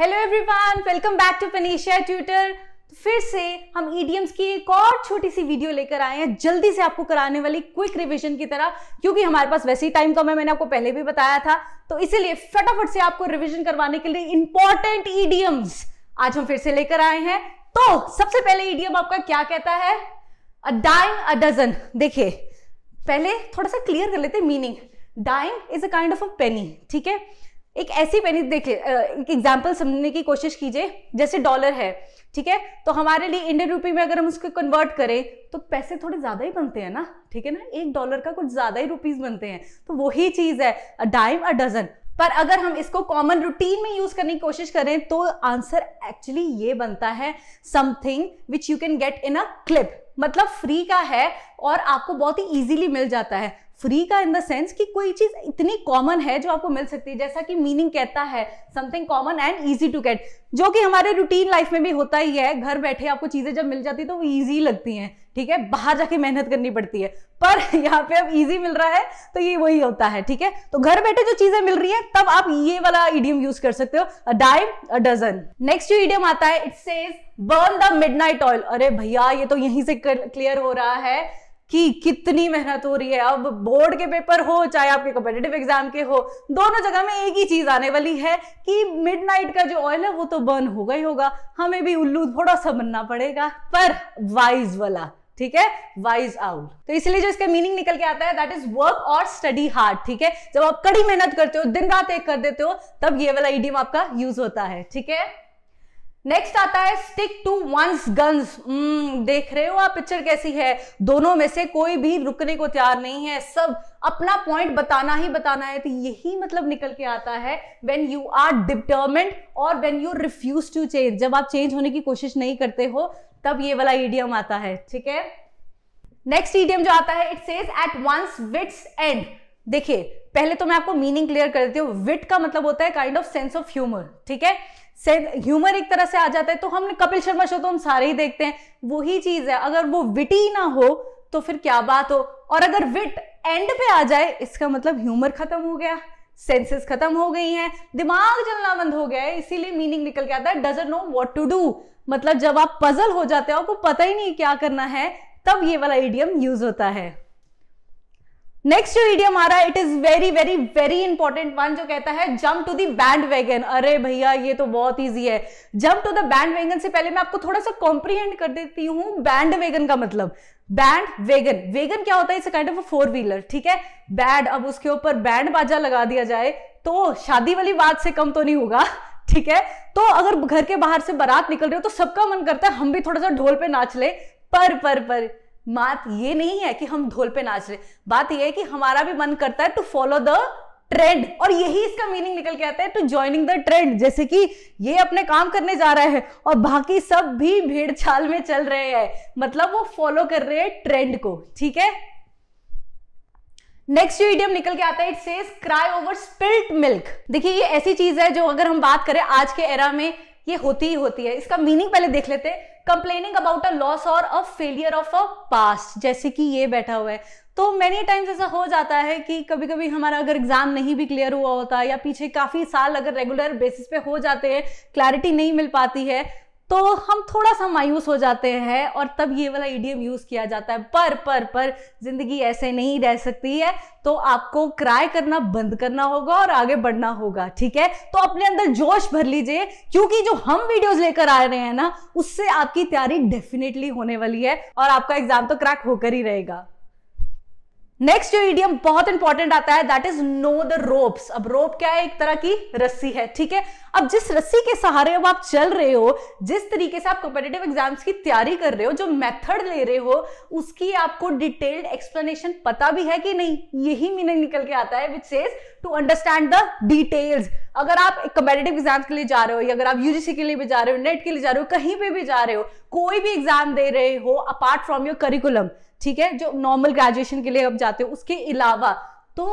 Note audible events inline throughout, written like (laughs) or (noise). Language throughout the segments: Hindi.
hello everyone welcome back to Panacea tutor फिर से हम ईडीएम्स e की एक और छोटी सी वीडियो लेकर आए हैं जल्दी से आपको कराने वाली क्विक रिवीजन की तरह क्योंकि हमारे पास वैसे ही टाइम कम है मैंने आपको पहले भी बताया था तो इसीलिए फटाफट से आपको रिवीजन करवाने के लिए इंपॉर्टेंट ईडीएम्स e आज हम फिर से लेकर आए हैं तो सबसे पहले ईडीएम e आपका क्या कहता है अ डाइम अ डजन देखिए पहले थोड़ा सा क्लियर कर लेते meaning dime is a kind of a penny ठीक है एक ऐसी पेनी देखिए एक एग्जाम्पल समझने की कोशिश कीजिए जैसे डॉलर है ठीक है तो हमारे लिए इंडियन रुपी में अगर हम उसको कन्वर्ट करें तो पैसे थोड़े ज़्यादा ही बनते हैं ना ठीक है ना एक डॉलर का कुछ ज़्यादा ही रुपीज़ बनते हैं तो वही चीज़ है अ डाइम अ डजन पर अगर हम इसको कॉमन रूटीन में यूज करने की कोशिश करें तो आंसर एक्चुअली ये बनता है something which you can get in a clip मतलब फ्री का है और आपको बहुत ही इजीली मिल जाता है फ्री का इन द सेंस कि कोई चीज इतनी कॉमन है जो आपको मिल सकती है जैसा कि मीनिंग कहता है something common and easy to get जो कि हमारे रूटीन लाइफ में भी होता ही है घर बैठे आपको चीजें जब मिल जाती है तो वो ईजी लगती हैं ठीक है बाहर जाके मेहनत करनी पड़ती है पर (laughs) यहाँ पे अब इजी मिल रहा है तो ये वही होता है ठीक है तो घर बैठे जो चीजें मिल रही है तब आप ये वाला इडियम यूज कर सकते हो a dime a dozen next जो इडियम आता है it says burn the night oil अरे भैया ये तो यहीं से क्लियर हो रहा है कि कितनी मेहनत हो रही है अब बोर्ड के पेपर हो चाहे आपके कॉम्पिटेटिव एग्जाम के हो दोनों जगह में एक ही चीज आने वाली है कि मिडनाइट का जो ऑयल है वो तो बर्न होगा ही होगा हमें भी उल्लू थोड़ा सा बनना पड़ेगा पर वाइज वाला ठीक है वाइज आउट तो इसलिए जो इसका मीनिंग निकल के आता है दैट इज वर्क और स्टडी हार्ड ठीक है जब आप कड़ी मेहनत करते हो दिन रात एक कर देते हो तब ये वाला आइडियम आपका यूज होता है ठीक है नेक्स्ट आता है स्टिक टू वंस गन्स देख रहे हो आप पिक्चर कैसी है दोनों में से कोई भी रुकने को तैयार नहीं है सब अपना पॉइंट बताना ही बताना है तो यही मतलब निकल के आता है व्हेन यू आर डिटर्मेंट और when you refuse to change जब आप चेंज होने की कोशिश नहीं करते हो तब ये वाला ईडियम आता है ठीक है नेक्स्ट ईडियम जो आता है it says at one's wit's end देखिए पहले तो मैं आपको मीनिंग क्लियर कर देती हूँ विट का मतलब होता है kind of sense of humour ठीक है से ह्यूमर एक तरह से आ जाता है तो हमने कपिल शर्मा शो तो हम सारे ही देखते हैं वही चीज है अगर वो विटी ना हो तो फिर क्या बात हो और अगर विट एंड पे आ जाए इसका मतलब ह्यूमर खत्म हो गया सेंसेस खत्म हो गई हैं दिमाग चलना बंद हो गया है इसीलिए मीनिंग निकल के आता है doesn't know what to do मतलब जब आप पजल हो जाते हो आपको पता ही नहीं क्या करना है तब ये वाला आइडियम यूज होता है नेक्स्ट जो इडियम आ रहा है it is very very very important one जो कहता है jump to the bandwagon अरे भैया ये तो बहुत इजी है jump to the bandwagon से पहले मैं आपको थोड़ा सा कॉम्प्रीहेंड कर देती हूं बैंड वैगन का मतलब बैंड वेगन वेगन क्या होता है it's kind of four wheeler ठीक है बैंड अब उसके ऊपर बैंड बाजा लगा दिया जाए तो शादी वाली बात से कम तो नहीं होगा ठीक है तो अगर घर के बाहर से बारात निकल रहे हो तो सबका मन करता है हम भी थोड़ा सा ढोल पे नाच ले पर पर पर बात ये नहीं है कि हम ढोल पे नाच रहे बात ये है कि हमारा भी मन करता है टू फॉलो द ट्रेंड और यही इसका मीनिंग निकल के आता है टू ज्वाइनिंग द ट्रेंड जैसे कि ये अपने काम करने जा रहा है और बाकी सब भी भीड़ छाल में चल रहे हैं मतलब वो फॉलो कर रहे हैं ट्रेंड को ठीक है नेक्स्ट जो इडियम निकल के आता है it says cry over spilt milk देखिए ये ऐसी चीज है जो अगर हम बात करें आज के एरा में ये होती ही होती है इसका मीनिंग पहले देख लेते हैं कंप्लेनिंग अबाउट अ लॉस और a failure of a past जैसे कि ये बैठा हुआ है तो मेनी टाइम्स ऐसा हो जाता है कि कभी कभी हमारा अगर एग्जाम नहीं भी क्लियर हुआ होता या पीछे काफी साल अगर रेगुलर बेसिस पे हो जाते हैं क्लैरिटी नहीं मिल पाती है तो हम थोड़ा सा मायूस हो जाते हैं और तब ये वाला ईडीएम यूज किया जाता है पर पर पर जिंदगी ऐसे नहीं रह सकती है तो आपको क्राई करना बंद करना होगा और आगे बढ़ना होगा ठीक है तो अपने अंदर जोश भर लीजिए क्योंकि जो हम वीडियोस लेकर आ रहे हैं ना उससे आपकी तैयारी डेफिनेटली होने वाली है और आपका एग्जाम तो क्रैक होकर ही रहेगा नेक्स्ट जो ईडीएम बहुत इंपॉर्टेंट आता है that is know the ropes अब रोप क्या है एक तरह की रस्सी है ठीक है अब जिस रस्सी के सहारे अब आप चल रहे हो जिस तरीके से आप कॉम्पिटेटिव एग्जाम्स की तैयारी कर रहे हो जो मेथड ले रहे हो उसकी आपको डिटेल्ड एक्सप्लेनेशन पता भी है कि नहीं यही मीनिंग निकल के आता है which says to understand the details अगर आप कॉम्पिटेटिव एग्जाम्स के लिए जा रहे हो या अगर आप यूजीसी के लिए भी जा रहे हो नेट के लिए जा रहे हो कहीं पर भी जा रहे हो कोई भी एग्जाम दे रहे हो अपार्ट फ्रॉम योर करिकुलम ठीक है जो नॉर्मल ग्रेजुएशन के लिए आप जाते हो उसके अलावा तो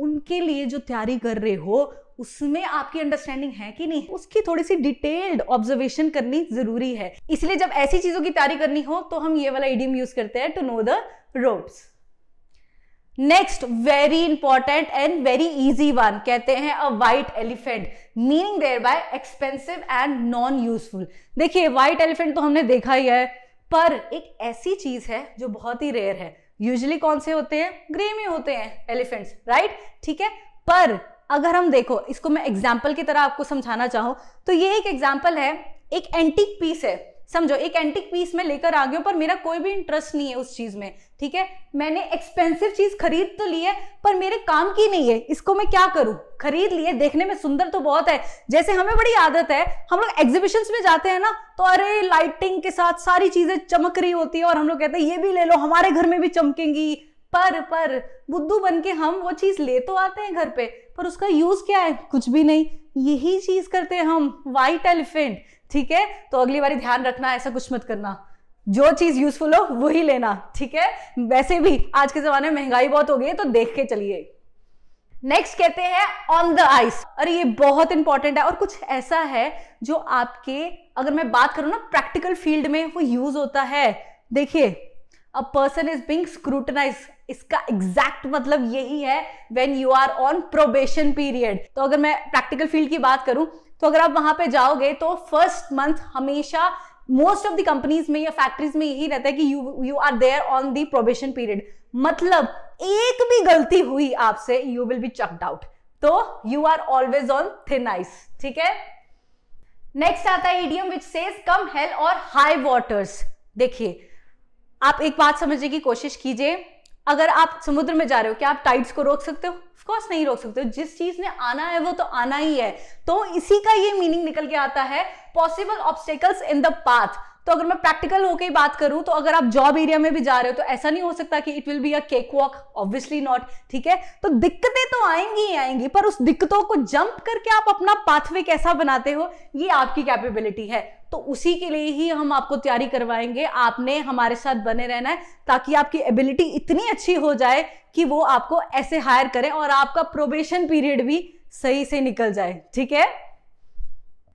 उनके लिए जो तैयारी कर रहे हो उसमें आपकी अंडरस्टैंडिंग है कि नहीं उसकी थोड़ी सी डिटेल्ड ऑब्जर्वेशन करनी जरूरी है इसलिए जब ऐसी चीजों की तैयारी करनी हो तो हम ये वाला इडियम यूज करते हैं to know the roads next very important and very easy one कहते हैं a white elephant meaning thereby expensive and non useful देखिए व्हाइट एलिफेंट तो हमने देखा ही है पर एक ऐसी चीज है जो बहुत ही रेयर है यूजली कौन से होते हैं ग्रे में होते हैं एलिफेंट्स राइट ठीक है पर अगर हम देखो इसको मैं एग्जाम्पल की तरह आपको समझाना चाहूँ तो ये एक एग्जाम्पल है एक एंटिक पीस है समझो एक एंटिक पीस में लेकर आ गयो पर मेरा कोई भी इंटरेस्ट नहीं है उस चीज में ठीक है मैंने एक्सपेंसिव चीज खरीद तो ली है पर मेरे काम की नहीं है इसको मैं क्या करूं खरीद लिए देखने में सुंदर तो बहुत है जैसे हमें बड़ी आदत है हम लोग एग्जीबिशन में जाते हैं ना तो अरे लाइटिंग के साथ सारी चीजें चमक रही होती है और हम लोग कहते हैं ये भी ले लो हमारे घर में भी चमकेंगी पर पर बुद्धू बन के हम वो चीज़ ले तो आते हैं घर पे पर उसका यूज़ क्या है कुछ भी नहीं यही चीज़ करते हैं हम वाइट एलिफेंट ठीक है तो अगली बार ध्यान रखना ऐसा कुछ मत करना जो चीज़ यूजफुल हो वही लेना ठीक है वैसे भी आज के ज़माने में महंगाई बहुत हो गई है तो देख के चलिए नेक्स्ट कहते हैं ऑन द आइस अरे ये बहुत इंपॉर्टेंट है और कुछ ऐसा है जो आपके अगर मैं बात करूं ना प्रैक्टिकल फील्ड में वो यूज होता है देखिए a person is being scrutinize इसका एग्जैक्ट मतलब यही है when you are on probation period तो अगर मैं प्रैक्टिकल फील्ड की बात करूं तो अगर आप वहां पे जाओगे तो फर्स्ट मंथ हमेशा मोस्ट ऑफ द कंपनीज में या फैक्ट्रीज में यही रहता है कि you you are there on the probation period मतलब एक भी गलती हुई आपसे you will be chucked out तो you are always on thin ice ठीक है नेक्स्ट आता है idiom which says come hell और हाई वॉटर्स देखिए आप एक बात समझने की कोशिश कीजिए अगर आप समुद्र में जा रहे हो क्या आप टाइड्स को रोक सकते हो ऑफकोर्स नहीं रोक सकते हो जिस चीज ने आना है वो तो आना ही है तो इसी का ये मीनिंग निकल के आता है possible obstacles in the path तो अगर मैं प्रैक्टिकल होकर ही बात करूं तो अगर आप जॉब एरिया में भी जा रहे हो तो ऐसा नहीं हो सकता कि it will be a cakewalk obviously not ठीक है तो दिक्कतें तो आएंगी ही आएंगी पर उस दिक्कतों को जंप करके आप अपना पाथवे कैसा बनाते हो ये आपकी कैपेबिलिटी है तो उसी के लिए ही हम आपको तैयारी करवाएंगे आपने हमारे साथ बने रहना है ताकि आपकी एबिलिटी इतनी अच्छी हो जाए कि वो आपको ऐसे हायर करें और आपका प्रोबेशन पीरियड भी सही से निकल जाए ठीक है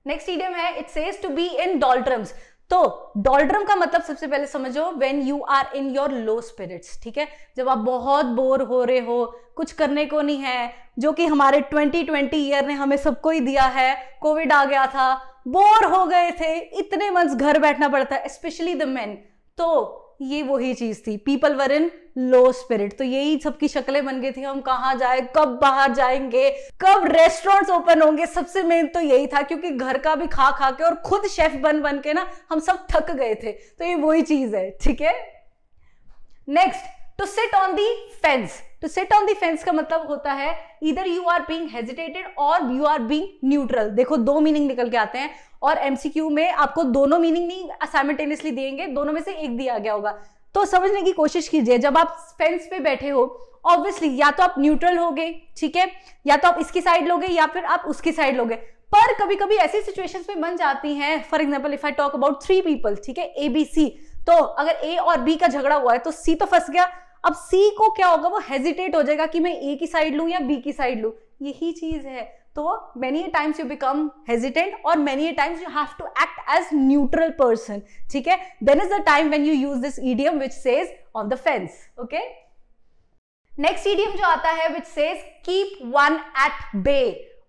नेक्स्ट इडियम है it says to be in doldrums तो डॉल्ड्रम का मतलब सबसे पहले समझो when you are in your low spirits ठीक है जब आप बहुत बोर हो रहे हो कुछ करने को नहीं है जो कि हमारे 2020 ईयर ने हमें सबको ही दिया है कोविड आ गया था बोर हो गए थे इतने मंथ्स घर बैठना पड़ता है स्पेशली द मेन तो ये वही चीज थी people were in low spirit तो यही सबकी शक्लें बन गई थी हम कहाँ जाए कब बाहर जाएंगे कब रेस्टोरेंट्स ओपन होंगे सबसे मेन तो यही था क्योंकि घर का भी खा खा के और खुद शेफ बन बन के ना हम सब थक गए थे तो ये वही चीज है ठीक है next to sit on the fence to sit on the fence का मतलब होता है इधर यू आर बींग हेजिटेटेड और यू आर बींग न्यूट्रल देखो दो मीनिंग निकल के आते हैं और एमसीक्यू में आपको दोनों मीनिंग नहीं साइमल्टेनियसली देंगे दोनों में से एक दिया गया होगा तो समझने की कोशिश कीजिए जब आप फेंस पे बैठे हो ऑब्वियसली या तो आप न्यूट्रल हो गए ठीक है या तो आप इसकी साइड लोगे या फिर आप उसकी साइड लोगे पर कभी कभी ऐसी सिचुएशंस में बन जाती हैं for example if I talk about three people ठीक है ए बी सी तो अगर ए और बी का झगड़ा हुआ है तो सी तो फंस गया अब सी को क्या होगा वो हेजिटेट हो जाएगा कि मैं ए की साइड लू या बी की साइड लू यही चीज है तो many times you become hesitant और many times you have to act as neutral person ठीक है then is the time when you use this idiom which says on the fence okay next idiom जो आता है which says keep one at bay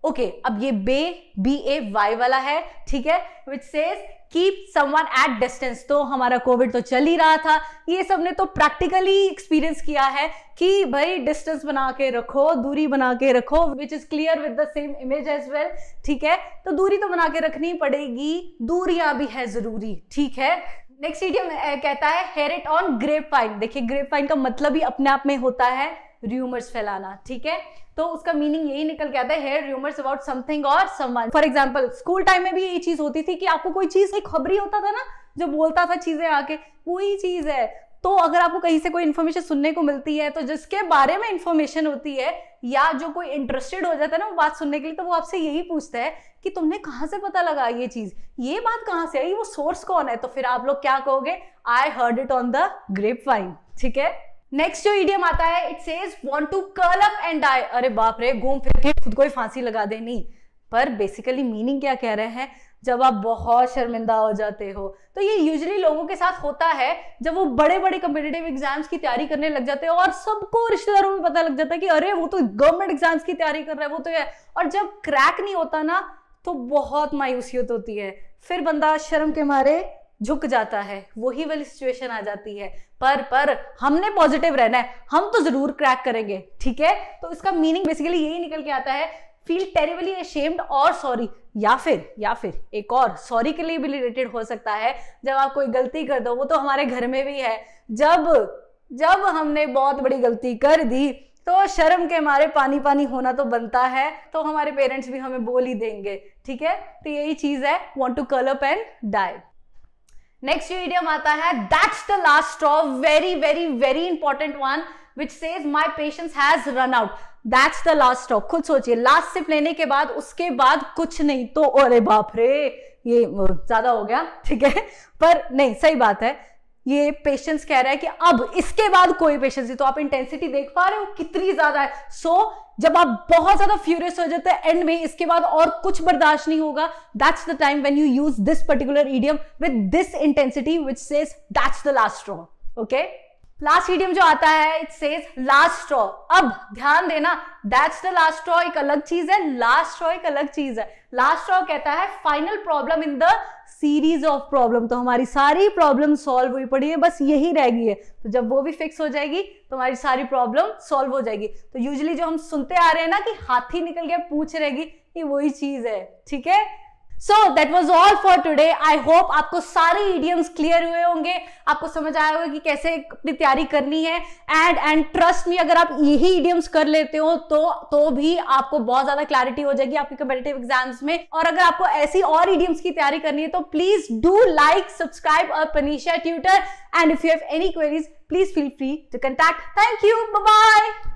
okay okay, अब ये बे बी ए वाई वाला है ठीक है which says keep someone at distance तो हमारा कोविड तो चल ही रहा था ये सब ने तो प्रैक्टिकली एक्सपीरियंस किया है कि भाई डिस्टेंस बना के रखो दूरी बना के रखो which is clear with the same image as well ठीक है तो दूरी तो बना के रखनी पड़ेगी दूरियां भी है जरूरी ठीक है नेक्स्ट इडियम eh, कहता है hear it on grapevine देखिए ग्रेप फाइन का मतलब ही अपने आप में होता है र्यूमर्स फैलाना ठीक है तो उसका मीनिंग यही निकल के आता है हेयर र्यूमर्स अबाउट समथिंग और someone for example school time में भी यही चीज होती थी कि आपको कोई चीज एक खबरी होता था ना जो बोलता था चीजें आके वही चीज है तो अगर आपको कहीं से कोई इन्फॉर्मेशन सुनने को मिलती है तो जिसके बारे में इन्फॉर्मेशन होती है या जो कोई इंटरेस्टेड हो जाता है ना वो बात सुनने के लिए तो वो आपसे यही पूछता है कि तुमने कहाँ से पता लगा ये चीज़ ये बात कहाँ से आई वो सोर्स कौन है तो फिर आप लोग क्या कहोगे I heard it on the grapevine ठीक है नेक्स्ट जो इडियम आता है it says want to curl up and die अरे बाप रे घूम फिर के खुद को ही फांसी लगा देनी पर बेसिकली मीनिंग क्या कह रहे हैं जब आप बहुत शर्मिंदा हो जाते हो तो ये यूजली लोगों के साथ होता है जब वो बड़े बड़े कम्पिटेटिव एग्जाम्स की तैयारी करने लग जाते हैं और सबको रिश्तेदारों में पता लग जाता है कि अरे वो तो गवर्नमेंट एग्जाम्स की तैयारी कर रहा है वो तो है और जब क्रैक नहीं होता ना तो बहुत मायूसियत होती है फिर बंदा शर्म के मारे झुक जाता है वही वाली सिचुएशन आ जाती है पर पर हमने पॉजिटिव रहना है हम तो जरूर क्रैक करेंगे ठीक है तो इसका मीनिंग बेसिकली यही निकल के आता है फील टेरिबली अशेम्ड और सॉरी या फिर या फिर एक और सॉरी के लिए भी रिलेटेड हो सकता है जब आप कोई गलती कर दो वो तो हमारे घर में भी है जब जब हमने बहुत बड़ी गलती कर दी तो शर्म के मारे पानी पानी होना तो बनता है तो हमारे पेरेंट्स भी हमें बोल ही देंगे ठीक है तो यही चीज है want to curl up and die next idiom आता है that's the last of very very very important one which says my patience has run out that's the last straw खुद सोचिए लास्ट सिप लेने के बाद उसके बाद कुछ नहीं तो अरे बाप रे ये ज्यादा हो गया ठीक है पर नहीं सही बात है ये पेशेंस कह रहा है कि अब इसके बाद कोई पेशेंस नहीं तो आप इंटेंसिटी देख पा रहे हो कितनी ज्यादा है सो so, जब आप बहुत ज्यादा फ्यूरियस हो जाते हैं एंड में इसके बाद और कुछ बर्दाश्त नहीं होगा that's the time when you use this particular idiom with this intensity which says that's the last रॉ ओके लास्ट इडियम जो आता है इट सेज लास्ट स्ट्रॉ अब ध्यान देना दैट्स द लास्ट स्ट्रॉ एक अलग चीज है लास्ट स्ट्रॉ एक अलग चीज है लास्ट स्ट्रॉ कहता है final problem in the series of problem तो हमारी सारी प्रॉब्लम सॉल्व हुई पड़ी है बस यही रह गई है तो जब वो भी फिक्स हो जाएगी तो हमारी सारी प्रॉब्लम सॉल्व हो जाएगी तो यूजली जो हम सुनते आ रहे हैं ना कि हाथी निकल गया पूछ रहेगी ये वही चीज है ठीक है so that was all for today I hope आपको सारे इडियम्स क्लियर हुए होंगे आपको समझ आया होगा कि कैसे अपनी तैयारी करनी है एंड एंड ट्रस्ट में अगर आप यही इडियम्स कर लेते हो तो तो भी आपको बहुत ज्यादा क्लैरिटी हो जाएगी आपके कम्पिटेटिव एग्जाम्स में और अगर आपको ऐसी और इडियम्स की तैयारी करनी है तो प्लीज डू लाइक सब्सक्राइब और Panacea tutor and if you have any queries please feel free to contact thank you bye